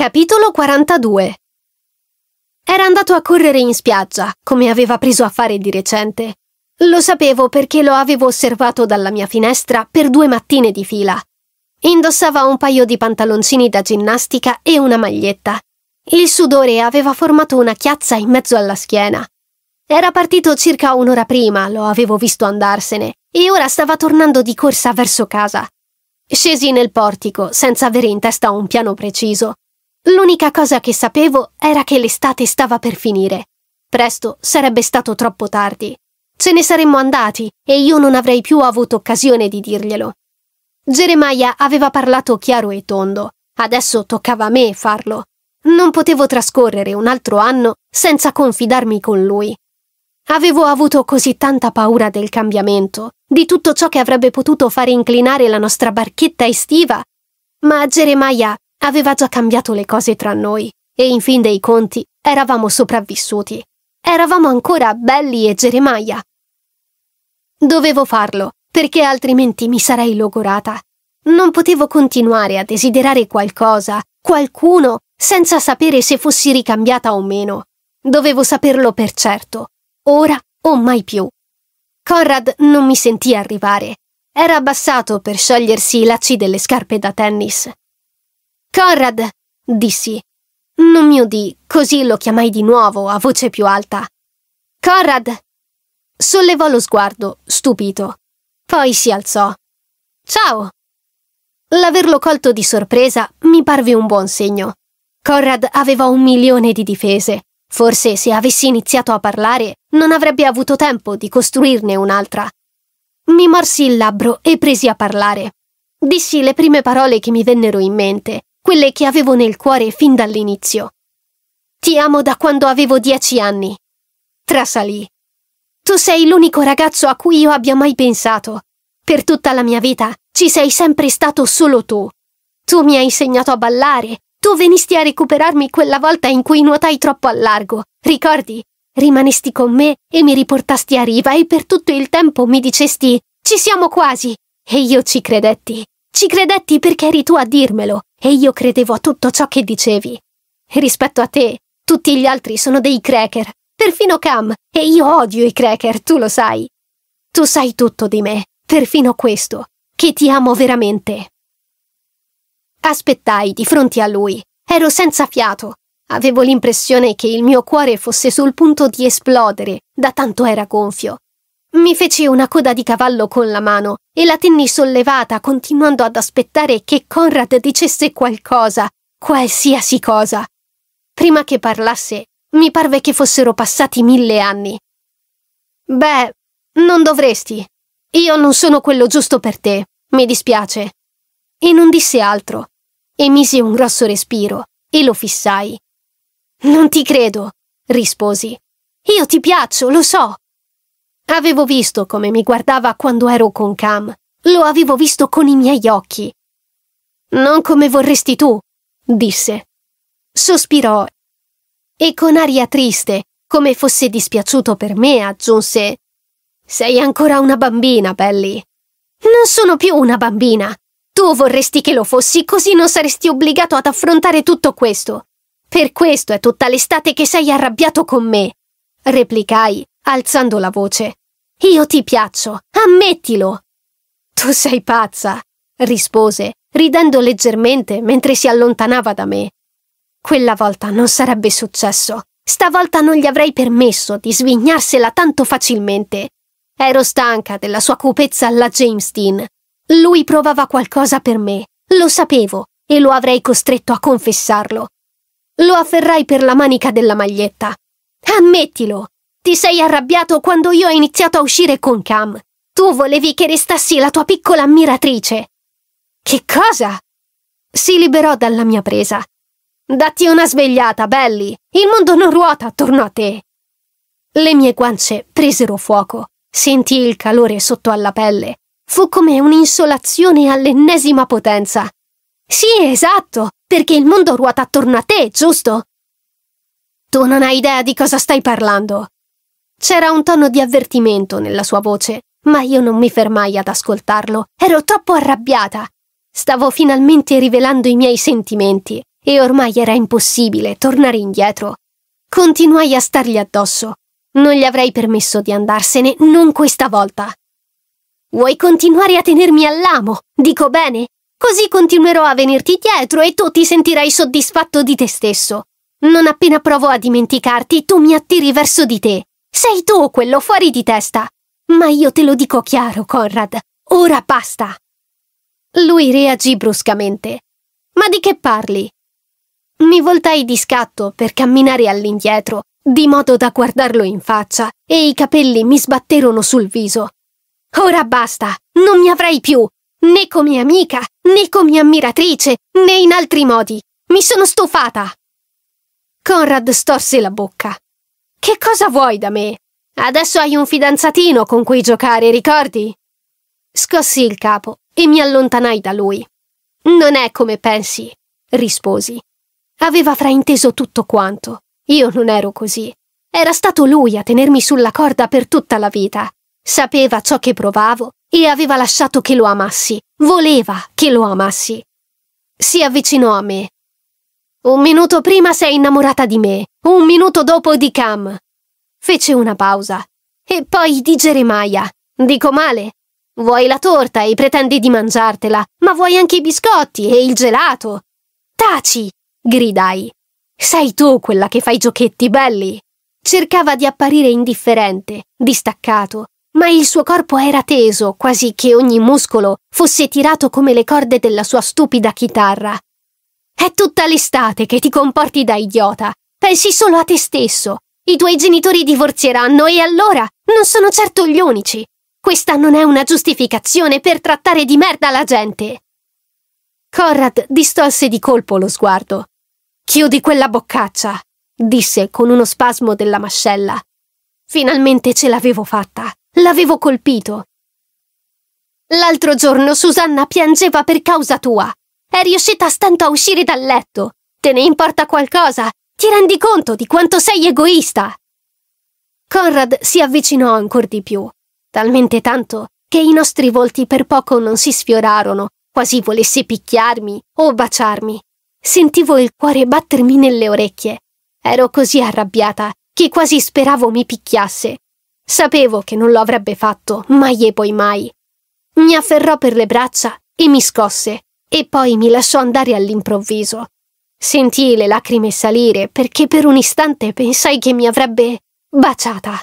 Capitolo 42 Era andato a correre in spiaggia, come aveva preso a fare di recente. Lo sapevo perché lo avevo osservato dalla mia finestra per due mattine di fila. Indossava un paio di pantaloncini da ginnastica e una maglietta. Il sudore aveva formato una chiazza in mezzo alla schiena. Era partito circa un'ora prima, lo avevo visto andarsene, e ora stava tornando di corsa verso casa. Scesi nel portico, senza avere in testa un piano preciso, L'unica cosa che sapevo era che l'estate stava per finire. Presto sarebbe stato troppo tardi. Ce ne saremmo andati e io non avrei più avuto occasione di dirglielo. Geremia aveva parlato chiaro e tondo. Adesso toccava a me farlo. Non potevo trascorrere un altro anno senza confidarmi con lui. Avevo avuto così tanta paura del cambiamento, di tutto ciò che avrebbe potuto fare inclinare la nostra barchetta estiva. Ma Geremia aveva già cambiato le cose tra noi e in fin dei conti eravamo sopravvissuti. Eravamo ancora Belli e Geremia. Dovevo farlo, perché altrimenti mi sarei logorata. Non potevo continuare a desiderare qualcosa, qualcuno, senza sapere se fossi ricambiata o meno. Dovevo saperlo per certo, ora o mai più. Conrad non mi sentì arrivare. Era abbassato per sciogliersi i lacci delle scarpe da tennis. Conrad, dissi. Non mi udì, così lo chiamai di nuovo, a voce più alta. Conrad! Sollevò lo sguardo, stupito. Poi si alzò. Ciao! L'averlo colto di sorpresa mi parve un buon segno. Conrad aveva un milione di difese. Forse se avessi iniziato a parlare non avrebbe avuto tempo di costruirne un'altra. Mi morsi il labbro e presi a parlare. Dissi le prime parole che mi vennero in mente quelle che avevo nel cuore fin dall'inizio. Ti amo da quando avevo dieci anni. Trasalì. Tu sei l'unico ragazzo a cui io abbia mai pensato. Per tutta la mia vita ci sei sempre stato solo tu. Tu mi hai insegnato a ballare, tu venisti a recuperarmi quella volta in cui nuotai troppo a largo, ricordi? Rimanesti con me e mi riportasti a riva e per tutto il tempo mi dicesti ci siamo quasi. E io ci credetti. Ci credetti perché eri tu a dirmelo, e io credevo a tutto ciò che dicevi. Rispetto a te, tutti gli altri sono dei cracker, perfino Cam, e io odio i cracker, tu lo sai. Tu sai tutto di me, perfino questo, che ti amo veramente. Aspettai di fronte a lui. Ero senza fiato. Avevo l'impressione che il mio cuore fosse sul punto di esplodere, da tanto era gonfio. Mi feci una coda di cavallo con la mano e la tenni sollevata, continuando ad aspettare che Conrad dicesse qualcosa, qualsiasi cosa. Prima che parlasse, mi parve che fossero passati mille anni. Beh, non dovresti. Io non sono quello giusto per te. Mi dispiace. E non disse altro. Emisi un grosso respiro e lo fissai. Non ti credo, risposi. Io ti piaccio, lo so. Avevo visto come mi guardava quando ero con Cam. Lo avevo visto con i miei occhi. Non come vorresti tu, disse. Sospirò e con aria triste, come fosse dispiaciuto per me, aggiunse Sei ancora una bambina, Belly. Non sono più una bambina. Tu vorresti che lo fossi, così non saresti obbligato ad affrontare tutto questo. Per questo è tutta l'estate che sei arrabbiato con me, replicai, alzando la voce. Io ti piaccio, ammettilo! Tu sei pazza, rispose, ridendo leggermente mentre si allontanava da me. Quella volta non sarebbe successo. Stavolta non gli avrei permesso di svignarsela tanto facilmente. Ero stanca della sua cupezza alla James Dean. Lui provava qualcosa per me, lo sapevo, e lo avrei costretto a confessarlo. Lo afferrai per la manica della maglietta. Ammettilo! Ti sei arrabbiato quando io ho iniziato a uscire con Cam. Tu volevi che restassi la tua piccola ammiratrice. Che cosa? Si liberò dalla mia presa. Datti una svegliata, Belli. Il mondo non ruota attorno a te. Le mie guance presero fuoco. Sentì il calore sotto alla pelle. Fu come un'insolazione all'ennesima potenza. Sì, esatto, perché il mondo ruota attorno a te, giusto? Tu non hai idea di cosa stai parlando. C'era un tono di avvertimento nella sua voce, ma io non mi fermai ad ascoltarlo. Ero troppo arrabbiata. Stavo finalmente rivelando i miei sentimenti e ormai era impossibile tornare indietro. Continuai a stargli addosso. Non gli avrei permesso di andarsene, non questa volta. Vuoi continuare a tenermi all'amo? Dico bene? Così continuerò a venirti dietro e tu ti sentirai soddisfatto di te stesso. Non appena provo a dimenticarti, tu mi attiri verso di te. Sei tu quello fuori di testa! Ma io te lo dico chiaro, Conrad, ora basta! Lui reagì bruscamente. Ma di che parli? Mi voltai di scatto per camminare all'indietro, di modo da guardarlo in faccia, e i capelli mi sbatterono sul viso. Ora basta, non mi avrai più, né come amica, né come ammiratrice, né in altri modi. Mi sono stufata. Conrad storse la bocca. Che cosa vuoi da me? Adesso hai un fidanzatino con cui giocare, ricordi? Scossi il capo e mi allontanai da lui. Non è come pensi, risposi. Aveva frainteso tutto quanto. Io non ero così. Era stato lui a tenermi sulla corda per tutta la vita. Sapeva ciò che provavo e aveva lasciato che lo amassi. Voleva che lo amassi. Si avvicinò a me un minuto prima sei innamorata di me, un minuto dopo di Cam. Fece una pausa. E poi di Geremia. Dico male? Vuoi la torta e pretendi di mangiartela, ma vuoi anche i biscotti e il gelato. Taci! gridai. Sei tu quella che fai giochetti belli. Cercava di apparire indifferente, distaccato, ma il suo corpo era teso, quasi che ogni muscolo fosse tirato come le corde della sua stupida chitarra. È tutta l'estate che ti comporti da idiota. Pensi solo a te stesso. I tuoi genitori divorzieranno e allora non sono certo gli unici. Questa non è una giustificazione per trattare di merda la gente. Conrad distolse di colpo lo sguardo. Chiudi quella boccaccia, disse con uno spasmo della mascella. Finalmente ce l'avevo fatta. L'avevo colpito. L'altro giorno Susanna piangeva per causa tua. È riuscita a stento a uscire dal letto. Te ne importa qualcosa? Ti rendi conto di quanto sei egoista? Conrad si avvicinò ancor di più, talmente tanto che i nostri volti per poco non si sfiorarono, quasi volesse picchiarmi o baciarmi. Sentivo il cuore battermi nelle orecchie. Ero così arrabbiata che quasi speravo mi picchiasse. Sapevo che non lo avrebbe fatto, mai e poi mai. Mi afferrò per le braccia e mi scosse, e poi mi lasciò andare all'improvviso. Sentii le lacrime salire perché per un istante pensai che mi avrebbe baciata.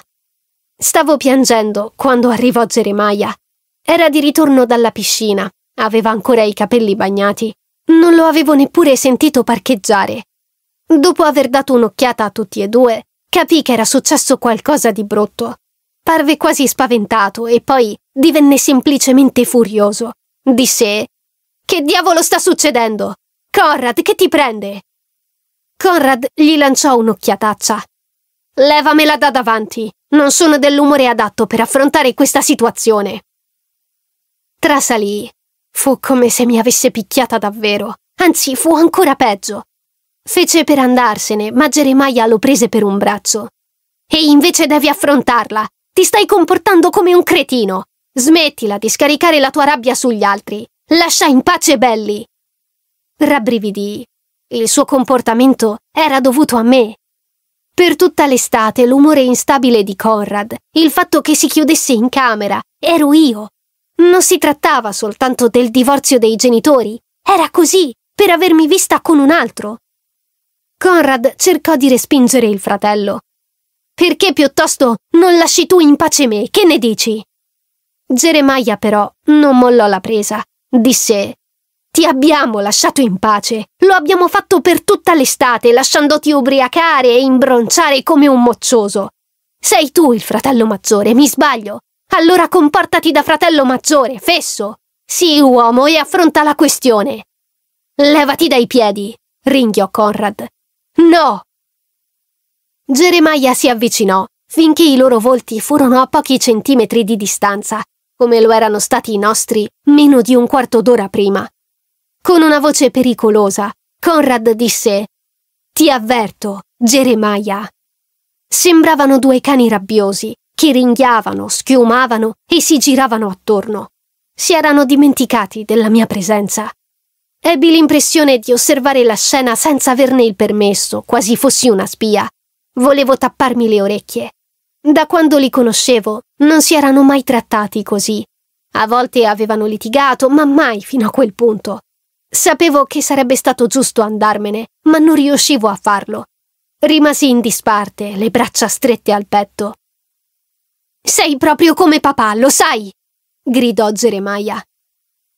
Stavo piangendo quando arrivò Geremia. Era di ritorno dalla piscina, aveva ancora i capelli bagnati. Non lo avevo neppure sentito parcheggiare. Dopo aver dato un'occhiata a tutti e due, capì che era successo qualcosa di brutto. Parve quasi spaventato e poi divenne semplicemente furioso. Disse che diavolo sta succedendo? Conrad, che ti prende? Conrad gli lanciò un'occhiataccia. Levamela da davanti. Non sono dell'umore adatto per affrontare questa situazione. Trasalì. Fu come se mi avesse picchiata davvero. Anzi, fu ancora peggio. Fece per andarsene, ma Geremia lo prese per un braccio. E invece devi affrontarla. Ti stai comportando come un cretino. Smettila di scaricare la tua rabbia sugli altri. Lascia in pace Belli! Rabbrividì. Il suo comportamento era dovuto a me. Per tutta l'estate l'umore instabile di Conrad, il fatto che si chiudesse in camera, ero io. Non si trattava soltanto del divorzio dei genitori, era così, per avermi vista con un altro. Conrad cercò di respingere il fratello. Perché piuttosto non lasci tu in pace me, che ne dici? Geremia però non mollò la presa disse. Ti abbiamo lasciato in pace. Lo abbiamo fatto per tutta l'estate, lasciandoti ubriacare e imbronciare come un moccioso. Sei tu il fratello maggiore, mi sbaglio. Allora comportati da fratello maggiore, fesso. Sii uomo e affronta la questione. Levati dai piedi, ringhiò Conrad. No! Geremia si avvicinò finché i loro volti furono a pochi centimetri di distanza come lo erano stati i nostri meno di un quarto d'ora prima. Con una voce pericolosa, Conrad disse Ti avverto, Jeremiah. Sembravano due cani rabbiosi, che ringhiavano, schiumavano e si giravano attorno. Si erano dimenticati della mia presenza. Ebbi l'impressione di osservare la scena senza averne il permesso, quasi fossi una spia. Volevo tapparmi le orecchie. Da quando li conoscevo, non si erano mai trattati così. A volte avevano litigato, ma mai fino a quel punto. Sapevo che sarebbe stato giusto andarmene, ma non riuscivo a farlo. Rimasi in disparte, le braccia strette al petto. Sei proprio come papà, lo sai! gridò Geremia.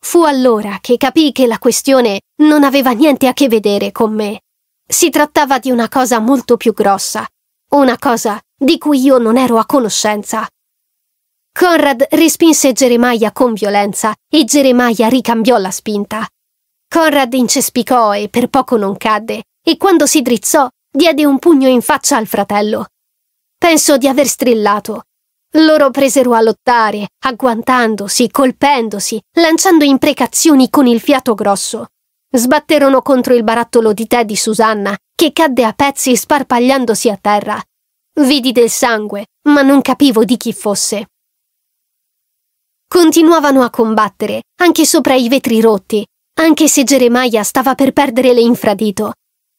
Fu allora che capii che la questione non aveva niente a che vedere con me. Si trattava di una cosa molto più grossa, una cosa di cui io non ero a conoscenza. Conrad respinse Geremia con violenza e Geremia ricambiò la spinta. Conrad incespicò e per poco non cadde, e quando si drizzò diede un pugno in faccia al fratello. Penso di aver strillato. Loro presero a lottare, agguantandosi, colpendosi, lanciando imprecazioni con il fiato grosso. Sbatterono contro il barattolo di tè di Susanna, che cadde a pezzi sparpagliandosi a terra. Vidi del sangue, ma non capivo di chi fosse. Continuavano a combattere, anche sopra i vetri rotti, anche se Geremia stava per perdere l'infradito.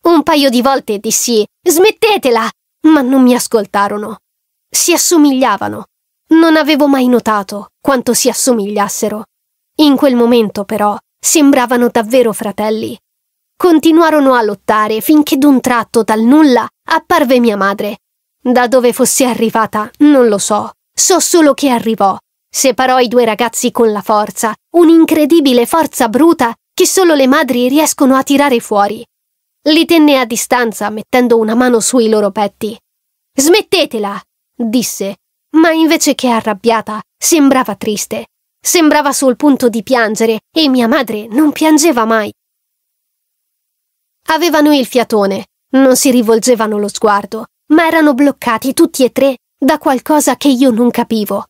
Un paio di volte dissi smettetela, ma non mi ascoltarono. Si assomigliavano. Non avevo mai notato quanto si assomigliassero. In quel momento, però, sembravano davvero fratelli. Continuarono a lottare finché d'un tratto dal nulla apparve mia madre, da dove fosse arrivata, non lo so. So solo che arrivò. Separò i due ragazzi con la forza, un'incredibile forza bruta che solo le madri riescono a tirare fuori. Li tenne a distanza mettendo una mano sui loro petti. Smettetela! disse, ma invece che arrabbiata, sembrava triste. Sembrava sul punto di piangere e mia madre non piangeva mai. Avevano il fiatone, non si rivolgevano lo sguardo, ma erano bloccati tutti e tre da qualcosa che io non capivo.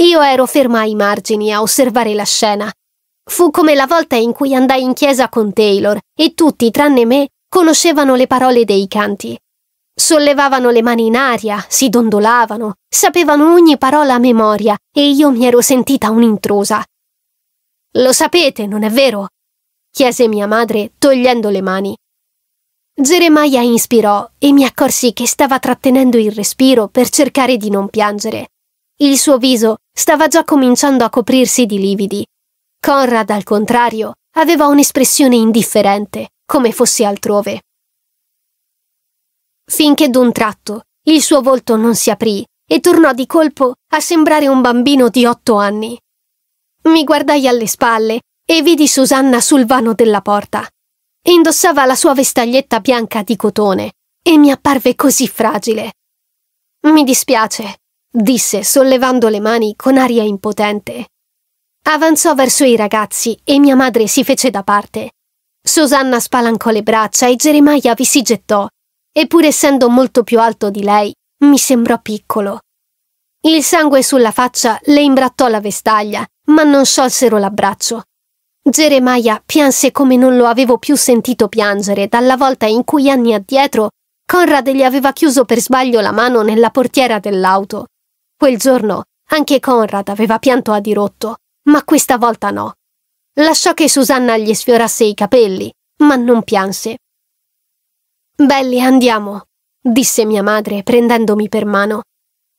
Io ero ferma ai margini a osservare la scena. Fu come la volta in cui andai in chiesa con Taylor e tutti, tranne me, conoscevano le parole dei canti. Sollevavano le mani in aria, si dondolavano, sapevano ogni parola a memoria e io mi ero sentita un'intrusa. Lo sapete, non è vero? chiese mia madre, togliendo le mani. Jeremiah inspirò e mi accorsi che stava trattenendo il respiro per cercare di non piangere. Il suo viso stava già cominciando a coprirsi di lividi. Conrad, al contrario, aveva un'espressione indifferente, come fosse altrove. Finché d'un tratto il suo volto non si aprì e tornò di colpo a sembrare un bambino di otto anni. Mi guardai alle spalle e vidi Susanna sul vano della porta. Indossava la sua vestaglietta bianca di cotone e mi apparve così fragile. Mi dispiace, disse sollevando le mani con aria impotente. Avanzò verso i ragazzi e mia madre si fece da parte. Susanna spalancò le braccia e Geremia vi si gettò, e pur essendo molto più alto di lei, mi sembrò piccolo. Il sangue sulla faccia le imbrattò la vestaglia, ma non sciolsero l'abbraccio. Geremia pianse come non lo avevo più sentito piangere dalla volta in cui anni addietro Conrad gli aveva chiuso per sbaglio la mano nella portiera dell'auto. Quel giorno anche Conrad aveva pianto a dirotto, ma questa volta no. Lasciò che Susanna gli sfiorasse i capelli, ma non pianse. Belli, andiamo, disse mia madre prendendomi per mano.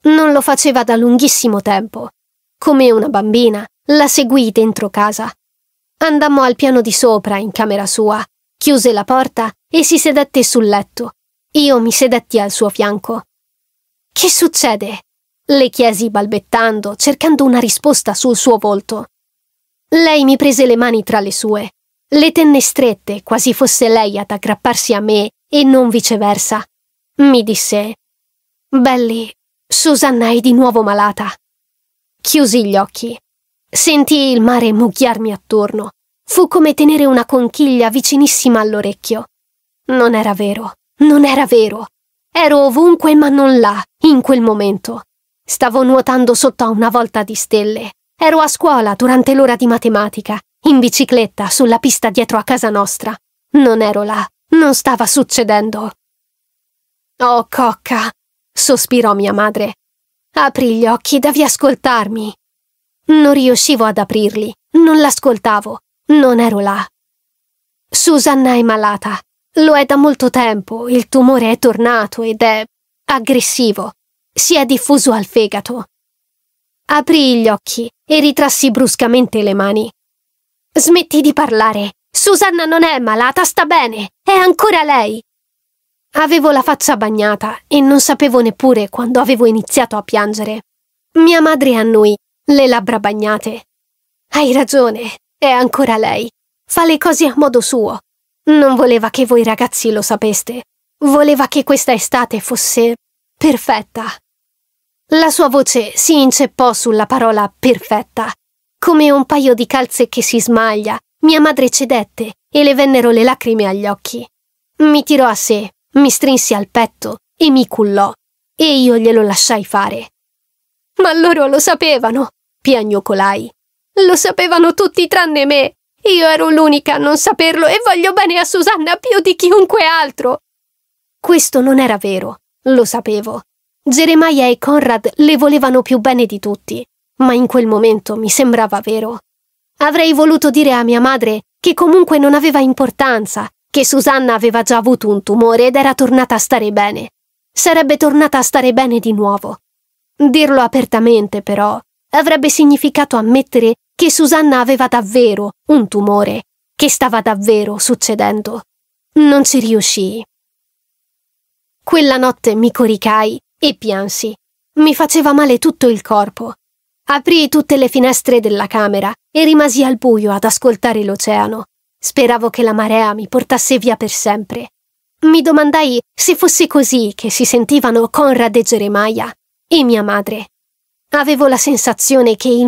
Non lo faceva da lunghissimo tempo. Come una bambina, la seguì dentro casa Andammo al piano di sopra, in camera sua, chiuse la porta e si sedette sul letto. Io mi sedetti al suo fianco. Che succede? le chiesi balbettando, cercando una risposta sul suo volto. Lei mi prese le mani tra le sue, le tenne strette, quasi fosse lei ad aggrapparsi a me e non viceversa. Mi disse, Belli, Susanna è di nuovo malata. Chiusi gli occhi. Sentii il mare mucchiarmi attorno. Fu come tenere una conchiglia vicinissima all'orecchio. Non era vero, non era vero. Ero ovunque ma non là, in quel momento. Stavo nuotando sotto a una volta di stelle. Ero a scuola durante l'ora di matematica, in bicicletta sulla pista dietro a casa nostra. Non ero là, non stava succedendo. Oh, cocca, sospirò mia madre. Apri gli occhi, devi ascoltarmi. Non riuscivo ad aprirli, non l'ascoltavo, non ero là. Susanna è malata, lo è da molto tempo, il tumore è tornato ed è aggressivo, si è diffuso al fegato. Aprì gli occhi e ritrassi bruscamente le mani. Smetti di parlare. Susanna non è malata, sta bene. È ancora lei. Avevo la faccia bagnata e non sapevo neppure quando avevo iniziato a piangere. Mia madre annui le labbra bagnate. Hai ragione, è ancora lei. Fa le cose a modo suo. Non voleva che voi ragazzi lo sapeste. Voleva che questa estate fosse perfetta. La sua voce si inceppò sulla parola perfetta. Come un paio di calze che si smaglia, mia madre cedette e le vennero le lacrime agli occhi. Mi tirò a sé, mi strinse al petto e mi cullò, e io glielo lasciai fare. Ma loro lo sapevano, piagnocolai. Lo sapevano tutti tranne me. Io ero l'unica a non saperlo e voglio bene a Susanna più di chiunque altro. Questo non era vero, lo sapevo. Geremia e Conrad le volevano più bene di tutti, ma in quel momento mi sembrava vero. Avrei voluto dire a mia madre che comunque non aveva importanza, che Susanna aveva già avuto un tumore ed era tornata a stare bene. Sarebbe tornata a stare bene di nuovo. Dirlo apertamente, però, avrebbe significato ammettere che Susanna aveva davvero un tumore, che stava davvero succedendo. Non ci riuscii. Quella notte mi coricai e piansi. Mi faceva male tutto il corpo. Aprii tutte le finestre della camera e rimasi al buio ad ascoltare l'oceano. Speravo che la marea mi portasse via per sempre. Mi domandai se fosse così che si sentivano Conrad e Geremia e mia madre. Avevo la sensazione che il